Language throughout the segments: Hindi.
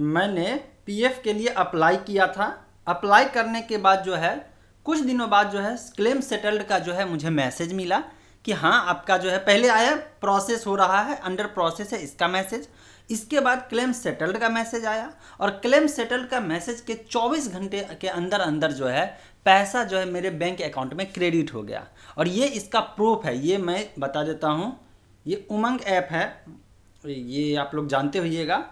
मैंने पीएफ के लिए अप्लाई किया था अप्लाई करने के बाद जो है कुछ दिनों बाद जो है क्लेम सेटल्ड का जो है मुझे मैसेज मिला कि हाँ आपका जो है पहले आया प्रोसेस हो रहा है अंडर प्रोसेस है इसका मैसेज इसके बाद क्लेम सेटल्ड का मैसेज आया और क्लेम सेटल्ड का मैसेज के 24 घंटे के अंदर अंदर जो है पैसा जो है मेरे बैंक अकाउंट में क्रेडिट हो गया और ये इसका प्रूफ है ये मैं बता देता हूँ ये उमंग ऐप है ये आप लोग जानते होइएगा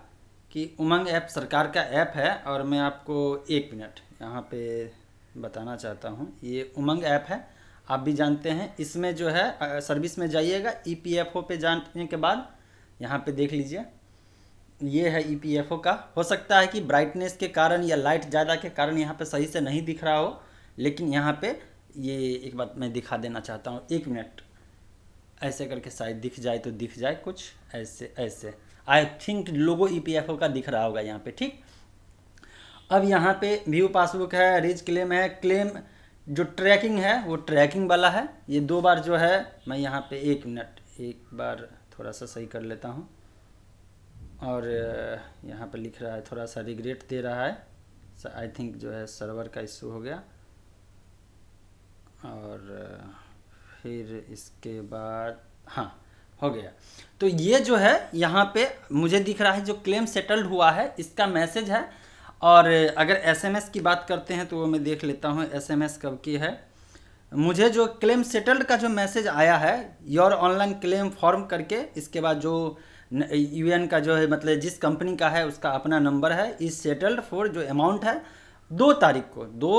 कि उमंग ऐप सरकार का ऐप है और मैं आपको एक मिनट यहाँ पे बताना चाहता हूँ ये उमंग ऐप है आप भी जानते हैं इसमें जो है सर्विस में जाइएगा ई पी एफ ओ पे जाने के बाद यहाँ पे देख लीजिए ये है ई पी एफ ओ का हो सकता है कि ब्राइटनेस के कारण या लाइट ज़्यादा के कारण यहाँ पे सही से नहीं दिख रहा हो लेकिन यहाँ पे ये एक बात मैं दिखा देना चाहता हूँ एक मिनट ऐसे करके शायद दिख जाए तो दिख जाए कुछ ऐसे ऐसे I think logo E P F O का दिख रहा होगा यहाँ पे ठीक अब यहाँ पे व्यू पासबुक है रिज क्लेम है क्लेम जो ट्रैकिंग है वो ट्रैकिंग वाला है ये दो बार जो है मैं यहाँ पे एक मिनट एक बार थोड़ा सा सही कर लेता हूँ और यहाँ पे लिख रहा है थोड़ा सा रिग्रेट दे रहा है आई थिंक जो है सर्वर का इशू हो गया और फिर इसके बाद हाँ हो गया तो ये जो है यहाँ पे मुझे दिख रहा है जो क्लेम सेटल्ड हुआ है इसका मैसेज है और अगर एसएमएस की बात करते हैं तो वो मैं देख लेता हूँ एसएमएस कब की है मुझे जो क्लेम सेटल्ड का जो मैसेज आया है योर ऑनलाइन क्लेम फॉर्म करके इसके बाद जो यूएन का जो है मतलब जिस कंपनी का है उसका अपना नंबर है इज सेटल्ड फॉर जो अमाउंट है दो तारीख को दो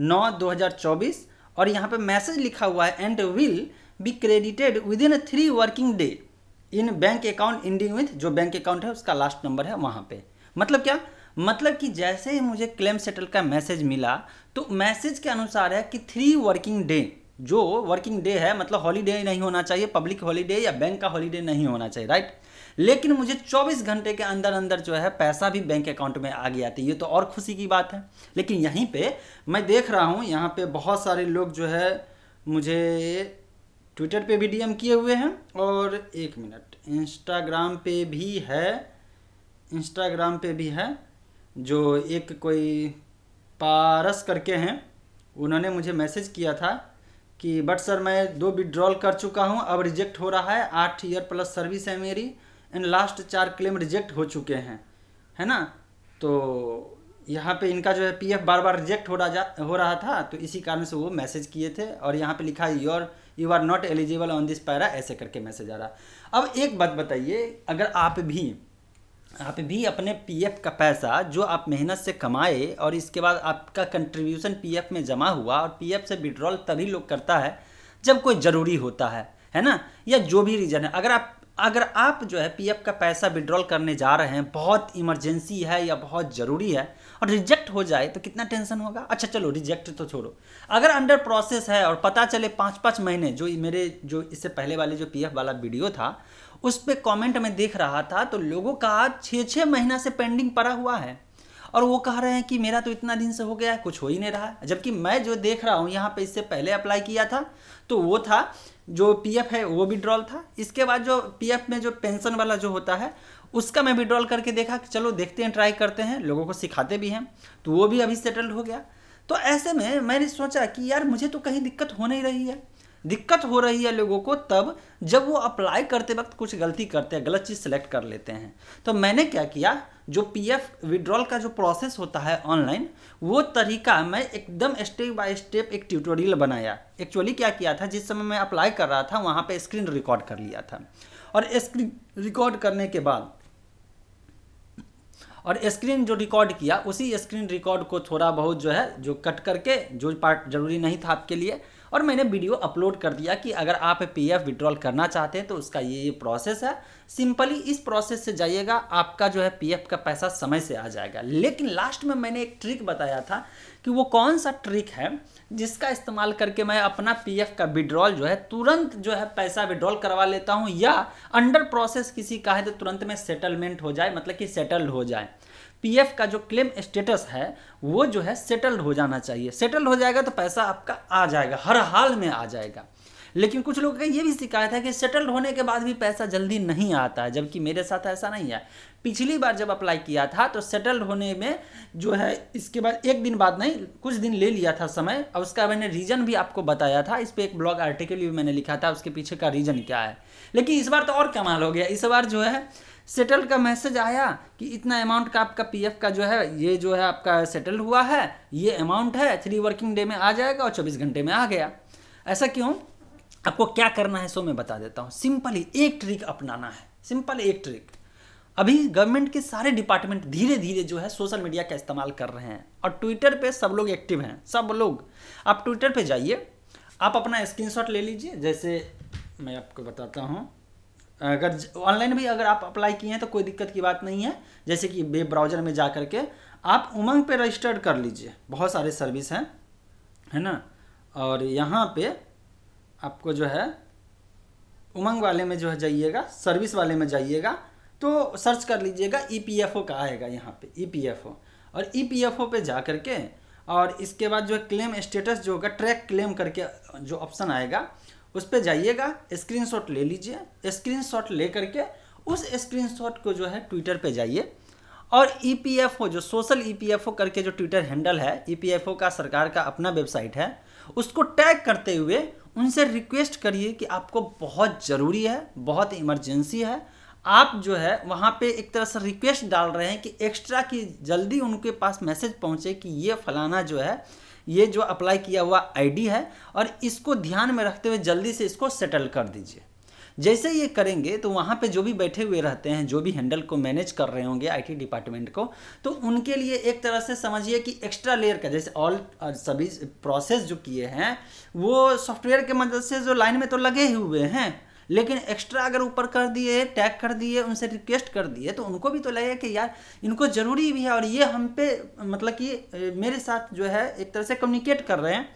नौ दो हज़ार चौबीस और यहाँ पे मैसेज लिखा हुआ है and will be credited within three working day in bank account ending with जो बैंक अकाउंट है उसका लास्ट नंबर है वहाँ पे मतलब क्या मतलब कि जैसे ही मुझे क्लेम सेटल का मैसेज मिला तो मैसेज के अनुसार है कि थ्री वर्किंग डे जो वर्किंग डे है मतलब हॉलीडे नहीं होना चाहिए पब्लिक हॉलीडे या बैंक का हॉलीडे नहीं होना चाहिए राइट लेकिन मुझे 24 घंटे के अंदर अंदर जो है पैसा भी बैंक अकाउंट में आ गया था ये तो और खुशी की बात है लेकिन यहीं पे मैं देख रहा हूँ यहाँ पे बहुत सारे लोग जो है मुझे ट्विटर पे भी डीएम किए हुए हैं और एक मिनट इंस्टाग्राम पे भी है इंस्टाग्राम पे भी है जो एक कोई पारस करके हैं उन्होंने मुझे मैसेज किया था कि बट सर मैं दो विड्रॉल कर चुका हूँ अब रिजेक्ट हो रहा है आठ ईयर प्लस सर्विस है मेरी एंड लास्ट चार क्लेम रिजेक्ट हो चुके हैं है ना तो यहाँ पे इनका जो है पीएफ बार बार रिजेक्ट हो रहा जा हो रहा था तो इसी कारण से वो मैसेज किए थे और यहाँ पे लिखा है your you are not eligible on this para ऐसे करके मैसेज आ रहा अब एक बात बताइए अगर आप भी आप भी अपने पीएफ का पैसा जो आप मेहनत से कमाए और इसके बाद आपका कंट्रीब्यूशन पीएफ में जमा हुआ और पीएफ से विड्रॉल तभी लोग करता है जब कोई ज़रूरी होता है है ना या जो भी रीज़न है अगर आप अगर आप जो है पी का पैसा विड्रॉल करने जा रहे हैं बहुत इमरजेंसी है या बहुत ज़रूरी है और रिजेक्ट हो जाए तो कितना टेंशन होगा अच्छा चलो रिजेक्ट तो छोड़ो अगर अंडर प्रोसेस है और पता चले पाँच पाँच महीने जो मेरे जो इससे पहले वाले जो पी वाला वीडियो था उस पर कॉमेंट में देख रहा था तो लोगों का छः छः महीना से पेंडिंग पड़ा हुआ है और वो कह रहे हैं कि मेरा तो इतना दिन से हो गया है कुछ हो ही नहीं रहा है जबकि मैं जो देख रहा हूँ यहाँ पे इससे पहले अप्लाई किया था तो वो था जो पीएफ है वो विड्रॉल था इसके बाद जो पीएफ में जो पेंशन वाला जो होता है उसका मैं विड्रॉल करके देखा कि चलो देखते हैं ट्राई करते हैं लोगों को सिखाते भी हैं तो वो भी अभी सेटल्ड हो गया तो ऐसे में मैंने सोचा कि यार मुझे तो कहीं दिक्कत हो नहीं रही है दिक्कत हो रही है लोगों को तब जब वो अप्लाई करते वक्त कुछ गलती करते हैं गलत चीज़ सेलेक्ट कर लेते हैं तो मैंने क्या किया जो पीएफ विड्रॉल का जो प्रोसेस होता है ऑनलाइन वो तरीका मैं एकदम स्टेप बाय स्टेप एक ट्यूटोरियल बनाया एक्चुअली क्या किया था जिस समय मैं अप्लाई कर रहा था वहाँ पर स्क्रीन रिकॉर्ड कर लिया था और स्क्रीन रिकॉर्ड करने के बाद और स्क्रीन जो रिकॉर्ड किया उसी स्क्रीन रिकॉर्ड को थोड़ा बहुत जो है जो कट करके जो पार्ट जरूरी नहीं था आपके लिए और मैंने वीडियो अपलोड कर दिया कि अगर आप पी एफ विड्रॉल करना चाहते हैं तो उसका ये ये प्रोसेस है सिंपली इस प्रोसेस से जाइएगा आपका जो है पी का पैसा समय से आ जाएगा लेकिन लास्ट में मैंने एक ट्रिक बताया था कि वो कौन सा ट्रिक है जिसका इस्तेमाल करके मैं अपना पीएफ का विड्रॉल जो है तुरंत जो है पैसा विड्रॉल करवा लेता हूँ या अंडर प्रोसेस किसी का है तो तुरंत में सेटलमेंट हो जाए मतलब कि सेटल्ड हो जाए पीएफ का जो क्लेम स्टेटस है वो जो है सेटल्ड हो जाना चाहिए सेटल्ड हो जाएगा तो पैसा आपका आ जाएगा हर हाल में आ जाएगा लेकिन कुछ लोगों का ये भी शिकायत है कि सेटल्ड होने के बाद भी पैसा जल्दी नहीं आता है जबकि मेरे साथ ऐसा नहीं है पिछली बार जब अप्लाई किया था तो सेटल्ड होने में जो है इसके बाद एक दिन बाद नहीं कुछ दिन ले लिया था समय और उसका मैंने रीज़न भी आपको बताया था इस पर एक ब्लॉग आर्टिकल भी मैंने लिखा था उसके पीछे का रीज़न क्या है लेकिन इस बार तो और कमाल हो गया इस बार जो है सेटल का मैसेज आया कि इतना अमाउंट का आपका पीएफ का जो है ये जो है आपका सेटल हुआ है ये अमाउंट है थ्री वर्किंग डे में आ जाएगा और चौबीस घंटे में आ गया ऐसा क्यों आपको क्या करना है सो मैं बता देता हूँ सिंपल ही एक ट्रिक अपनाना है सिंपल एक ट्रिक अभी गवर्नमेंट के सारे डिपार्टमेंट धीरे धीरे जो है सोशल मीडिया का इस्तेमाल कर रहे हैं और ट्विटर पे सब लोग एक्टिव हैं सब लोग आप ट्विटर पे जाइए आप अपना स्क्रीनशॉट ले लीजिए जैसे मैं आपको बताता हूँ अगर ऑनलाइन भी अगर आप अप्लाई किए हैं तो कोई दिक्कत की बात नहीं है जैसे कि वेब ब्राउज़र में जा करके आप उमंग पे रजिस्टर्ड कर लीजिए बहुत सारे सर्विस हैं है ना और यहाँ पे आपको जो है उमंग वाले में जो है जाइएगा सर्विस वाले में जाइएगा तो सर्च कर लीजिएगा ई पी एफ ओ का आएगा यहाँ पे ई पी एफ ओ और ई पी एफ ओ पे जा करके और इसके बाद जो है क्लेम स्टेटस जो होगा ट्रैक क्लेम करके जो ऑप्शन आएगा उस पर जाइएगा स्क्रीन ले लीजिए शॉट ले करके उस स्क्रीन को जो है ट्विटर पर जाइए और ई e जो सोशल ई e करके जो ट्विटर हैंडल है ई e का सरकार का अपना वेबसाइट है उसको टैग करते हुए उनसे रिक्वेस्ट करिए कि आपको बहुत ज़रूरी है बहुत इमरजेंसी है आप जो है वहाँ पे एक तरह से रिक्वेस्ट डाल रहे हैं कि एक्स्ट्रा की जल्दी उनके पास मैसेज पहुँचे कि ये फलाना जो है ये जो अप्लाई किया हुआ आईडी है और इसको ध्यान में रखते हुए जल्दी से इसको सेटल कर दीजिए जैसे ये करेंगे तो वहाँ पे जो भी बैठे हुए रहते हैं जो भी हैंडल को मैनेज कर रहे होंगे आईटी डिपार्टमेंट को तो उनके लिए एक तरह से समझिए कि एक्स्ट्रा लेयर का जैसे ऑल सभी प्रोसेस जो किए हैं वो सॉफ्टवेयर के मदद मतलब से जो लाइन में तो लगे हुए हैं लेकिन एक्स्ट्रा अगर ऊपर कर दिए टैग कर दिए उनसे रिक्वेस्ट कर दिए तो उनको भी तो लगे कि यार इनको ज़रूरी भी है और ये हम पे मतलब कि मेरे साथ जो है एक तरह से कम्युनिकेट कर रहे हैं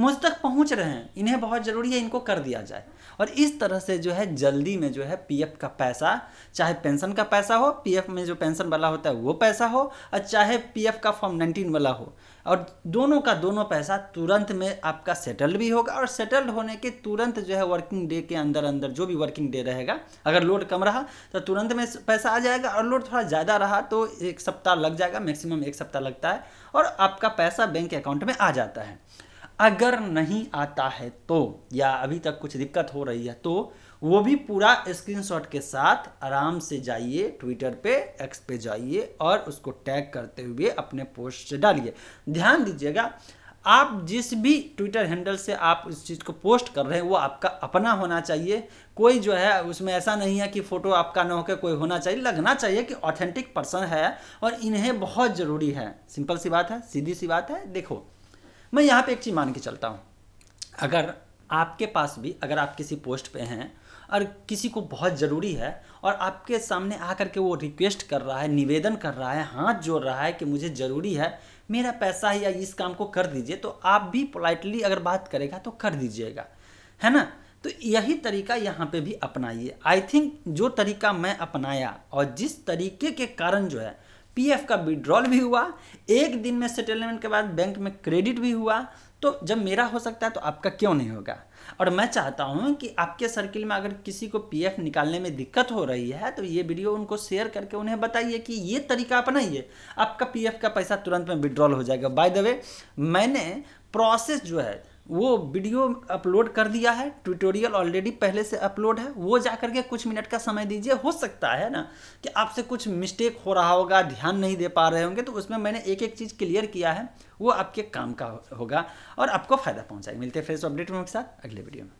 मुझ तक पहुंच रहे हैं इन्हें बहुत ज़रूरी है इनको कर दिया जाए और इस तरह से जो है जल्दी में जो है पीएफ का पैसा चाहे पेंशन का पैसा हो पीएफ में जो पेंशन वाला होता है वो पैसा हो और चाहे पीएफ का फॉर्म नाइनटीन वाला हो और दोनों का दोनों पैसा तुरंत में आपका सेटल्ड भी होगा और सेटल्ड होने के तुरंत जो है वर्किंग डे के अंदर अंदर जो भी वर्किंग डे रहेगा अगर लोड कम रहा तो तुरंत में पैसा आ जाएगा और लोड थोड़ा ज़्यादा रहा तो एक सप्ताह लग जाएगा मैक्सिमम एक सप्ताह लगता है और आपका पैसा बैंक अकाउंट में आ जाता है अगर नहीं आता है तो या अभी तक कुछ दिक्कत हो रही है तो वो भी पूरा स्क्रीनशॉट के साथ आराम से जाइए ट्विटर पे एक्स पे जाइए और उसको टैग करते हुए अपने पोस्ट से डालिए ध्यान दीजिएगा आप जिस भी ट्विटर हैंडल से आप इस चीज़ को पोस्ट कर रहे हैं वो आपका अपना होना चाहिए कोई जो है उसमें ऐसा नहीं है कि फ़ोटो आपका ना होकर कोई होना चाहिए लगना चाहिए कि ऑथेंटिक पर्सन है और इन्हें बहुत ज़रूरी है सिंपल सी बात है सीधी सी बात है देखो मैं यहाँ पे एक चीज़ मान के चलता हूँ अगर आपके पास भी अगर आप किसी पोस्ट पे हैं और किसी को बहुत ज़रूरी है और आपके सामने आकर के वो रिक्वेस्ट कर रहा है निवेदन कर रहा है हाथ जोड़ रहा है कि मुझे ज़रूरी है मेरा पैसा या इस काम को कर दीजिए तो आप भी पोलाइटली अगर बात करेगा तो कर दीजिएगा है ना तो यही तरीका यहाँ पे भी अपनाइए आई थिंक जो तरीका मैं अपनाया और जिस तरीके के कारण जो है पीएफ का विड्रॉल भी हुआ एक दिन में सेटलमेंट के बाद बैंक में क्रेडिट भी हुआ तो जब मेरा हो सकता है तो आपका क्यों नहीं होगा और मैं चाहता हूं कि आपके सर्किल में अगर किसी को पीएफ निकालने में दिक्कत हो रही है तो ये वीडियो उनको शेयर करके उन्हें बताइए कि ये तरीका अपनाइए आपका पीएफ का पैसा तुरंत में विड्रॉल हो जाएगा बाय द वे मैंने प्रोसेस जो है वो वीडियो अपलोड कर दिया है ट्यूटोरियल ऑलरेडी पहले से अपलोड है वो जा करके कुछ मिनट का समय दीजिए हो सकता है ना कि आपसे कुछ मिस्टेक हो रहा होगा ध्यान नहीं दे पा रहे होंगे तो उसमें मैंने एक एक चीज़ क्लियर किया है वो आपके काम का होगा और आपको फ़ायदा पहुँचाएगा मिलते हैं फ्रेश अपडेट में के साथ अगले वीडियो में